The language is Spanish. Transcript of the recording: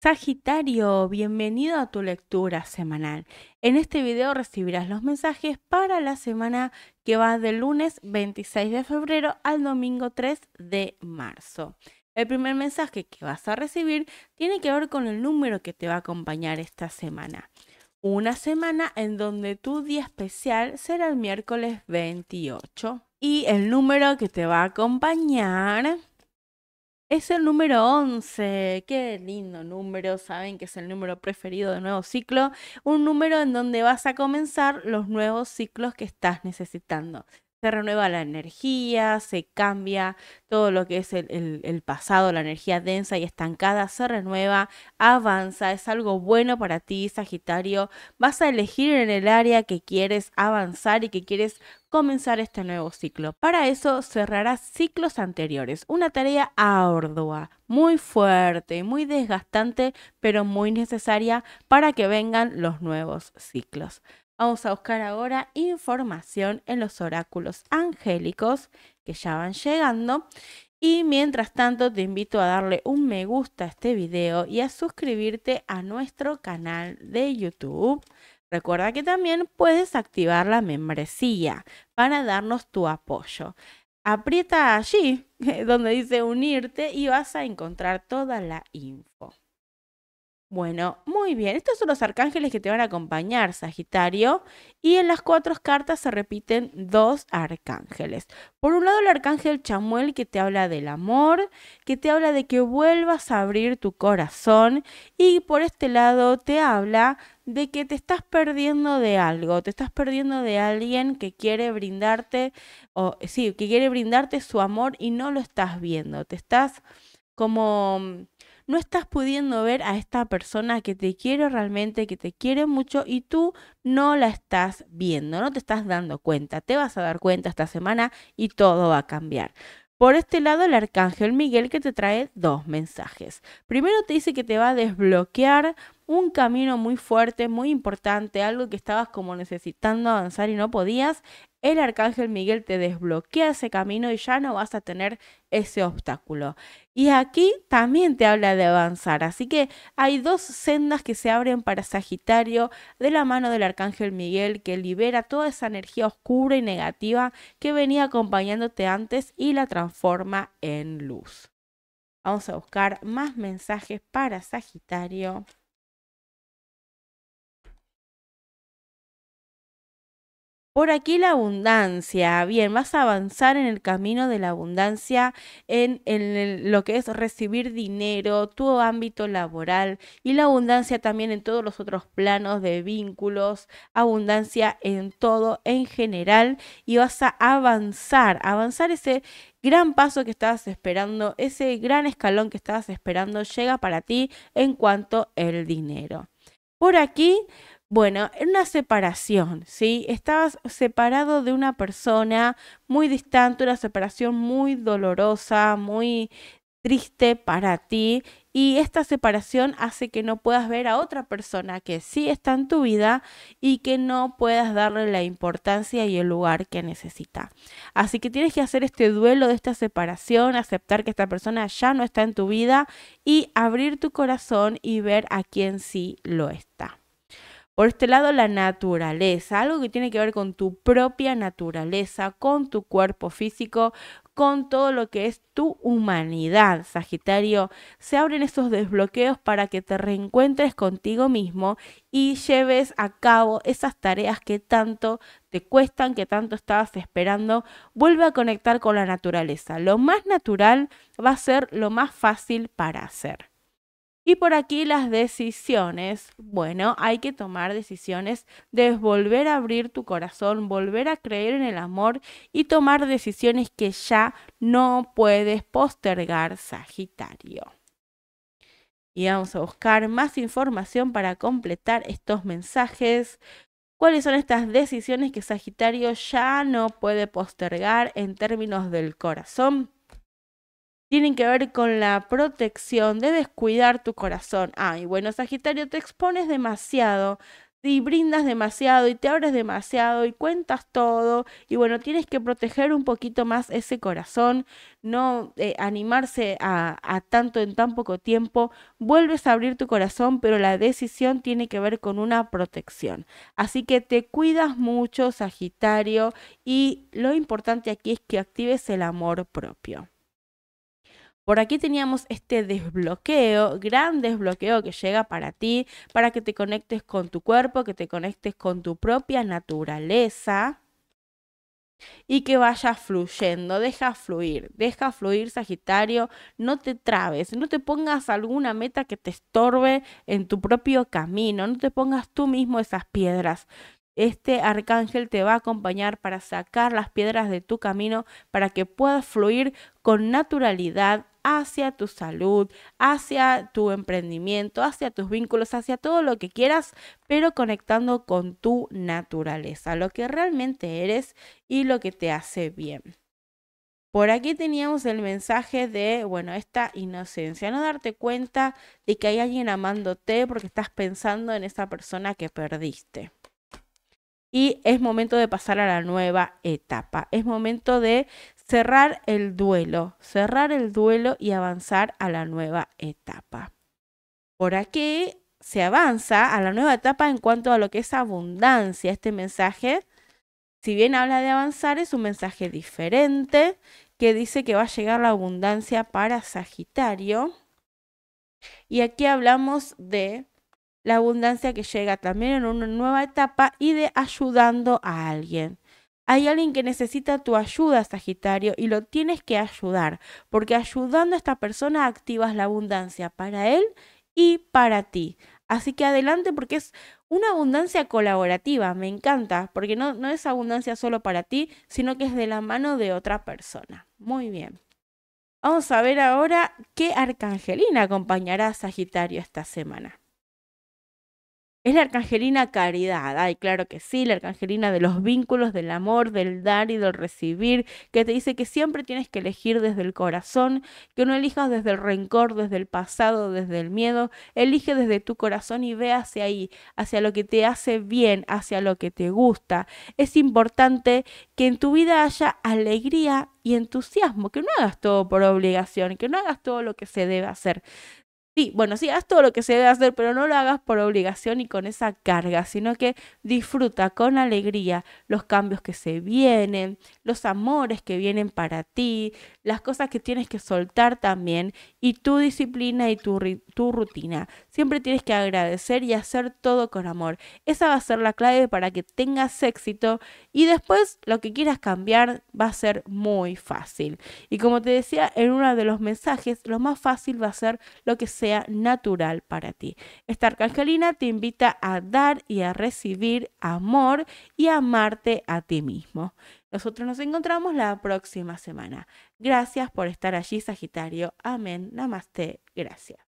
Sagitario, bienvenido a tu lectura semanal. En este video recibirás los mensajes para la semana que va del lunes 26 de febrero al domingo 3 de marzo. El primer mensaje que vas a recibir tiene que ver con el número que te va a acompañar esta semana. Una semana en donde tu día especial será el miércoles 28. Y el número que te va a acompañar es el número 11. Qué lindo número. Saben que es el número preferido de nuevo ciclo. Un número en donde vas a comenzar los nuevos ciclos que estás necesitando. Se renueva la energía, se cambia todo lo que es el, pasado, la energía densa y estancada, se renueva, avanza, es algo bueno para ti, Sagitario. Vas a elegir en el área que quieres avanzar y que quieres comenzar este nuevo ciclo. Para eso cerrará ciclos anteriores, una tarea ardua, muy fuerte, muy desgastante, pero muy necesaria para que vengan los nuevos ciclos. Vamos a buscar ahora información en los oráculos angélicos que ya van llegando. Y mientras tanto te invito a darle un me gusta a este video y a suscribirte a nuestro canal de YouTube Recuerda que también puedes activar la membresía para darnos tu apoyo. Aprieta allí donde dice unirte y vas a encontrar toda la info. Bueno, muy bien. Estos son los arcángeles que te van a acompañar, Sagitario. Y en las cuatro cartas se repiten dos arcángeles. Por un lado, el arcángel Chamuel que te habla del amor, que te habla de que vuelvas a abrir tu corazón. Y por este lado te habla de que te estás perdiendo de algo, te estás perdiendo de alguien que quiere brindarte, o sí, que quiere brindarte su amor y no lo estás viendo. Te estás como mm, no estás pudiendo ver a esta persona que te quiere realmente, que te quiere mucho y tú no la estás viendo, no te estás dando cuenta. Te vas a dar cuenta esta semana y todo va a cambiar. Por este lado, el arcángel Miguel que te trae dos mensajes. Primero te dice que te va a desbloquear un camino muy fuerte, muy importante, algo que estabas como necesitando avanzar y no podías, el arcángel Miguel te desbloquea ese camino y ya no vas a tener ese obstáculo. Y aquí también te habla de avanzar, así que hay dos sendas que se abren para Sagitario de la mano del arcángel Miguel que libera toda esa energía oscura y negativa que venía acompañándote antes y la transforma en luz. Vamos a buscar más mensajes para Sagitario. Por aquí la abundancia. Bien, vas a avanzar en el camino de la abundancia, en, en lo que es recibir dinero, tu ámbito laboral y la abundancia también en todos los otros planos de vínculos, abundancia en todo en general y vas a avanzar, avanzar ese gran paso que estabas esperando, ese gran escalón que estabas esperando llega para ti en cuanto el dinero. Por aquí bueno, una separación, ¿sí? Estabas separado de una persona muy distante, una separación muy dolorosa, muy triste para ti y esta separación hace que no puedas ver a otra persona que sí está en tu vida y que no puedas darle la importancia y el lugar que necesita. Así que tienes que hacer este duelo de esta separación, aceptar que esta persona ya no está en tu vida y abrir tu corazón y ver a quien sí lo está. Por este lado, la naturaleza, algo que tiene que ver con tu propia naturaleza, con tu cuerpo físico, con todo lo que es tu humanidad, Sagitario. Se abren esos desbloqueos para que te reencuentres contigo mismo y lleves a cabo esas tareas que tanto te cuestan, que tanto estabas esperando. Vuelve a conectar con la naturaleza. Lo más natural va a ser lo más fácil para hacer. Y por aquí las decisiones. Bueno, hay que tomar decisiones de volver a abrir tu corazón, volver a creer en el amor y tomar decisiones que ya no puedes postergar, Sagitario. Y vamos a buscar más información para completar estos mensajes. ¿Cuáles son estas decisiones que Sagitario ya no puede postergar en términos del corazón? tienen que ver con la protección debes cuidar tu corazón. Ay, bueno, Sagitario, te expones demasiado y brindas demasiado y te abres demasiado y cuentas todo y bueno, tienes que proteger un poquito más ese corazón, no eh, animarse a, a, tanto en tan poco tiempo, vuelves a abrir tu corazón, pero la decisión tiene que ver con una protección. Así que te cuidas mucho, Sagitario, y lo importante aquí es que actives el amor propio. Por aquí teníamos este desbloqueo, gran desbloqueo que llega para ti, para que te conectes con tu cuerpo, que te conectes con tu propia naturaleza y que vaya fluyendo, deja fluir, deja fluir Sagitario, no te trabes, no te pongas alguna meta que te estorbe en tu propio camino, no te pongas tú mismo esas piedras. Este arcángel te va a acompañar para sacar las piedras de tu camino para que puedas fluir con naturalidad hacia tu salud, hacia tu emprendimiento, hacia tus vínculos, hacia todo lo que quieras, pero conectando con tu naturaleza, lo que realmente eres y lo que te hace bien. Por aquí teníamos el mensaje de, bueno, esta inocencia, no darte cuenta de que hay alguien amándote porque estás pensando en esa persona que perdiste y es momento de pasar a la nueva etapa. Es momento de cerrar el duelo, cerrar el duelo y avanzar a la nueva etapa. Por aquí se avanza a la nueva etapa en cuanto a lo que es abundancia. Este mensaje, si bien habla de avanzar, es un mensaje diferente que dice que va a llegar la abundancia para Sagitario. Y aquí hablamos de la abundancia que llega también en una nueva etapa y de ayudando a alguien. Hay alguien que necesita tu ayuda, Sagitario, y lo tienes que ayudar, porque ayudando a esta persona activas la abundancia para él y para ti. Así que adelante porque es una abundancia colaborativa, me encanta, porque no, no es abundancia solo para ti, sino que es de la mano de otra persona. Muy bien. Vamos a ver ahora qué arcangelina acompañará a Sagitario esta semana. Es la arcangelina caridad, ay, claro que sí, la arcangelina de los vínculos, del amor, del dar y del recibir, que te dice que siempre tienes que elegir desde el corazón, que no elijas desde el rencor, desde el pasado, desde el miedo, elige desde tu corazón y ve hacia ahí, hacia lo que te hace bien, hacia lo que te gusta. Es importante que en tu vida haya alegría y entusiasmo, que no hagas todo por obligación, que no hagas todo lo que se debe hacer. Sí, bueno, sí, haz todo lo que se debe hacer, pero no lo hagas por obligación y con esa carga, sino que disfruta con alegría los cambios que se vienen, los amores que vienen para ti, las cosas que tienes que soltar también y tu disciplina y tu, rutina. Siempre tienes que agradecer y hacer todo con amor. Esa va a ser la clave para que tengas éxito y después lo que quieras cambiar va a ser muy fácil. Y como te decía en uno de los mensajes, lo más fácil va a ser lo que se natural para ti. Esta arcangelina te invita a dar y a recibir amor y amarte a ti mismo. Nosotros nos encontramos la próxima semana. Gracias por estar allí, Sagitario. Amén. Namaste. Gracias.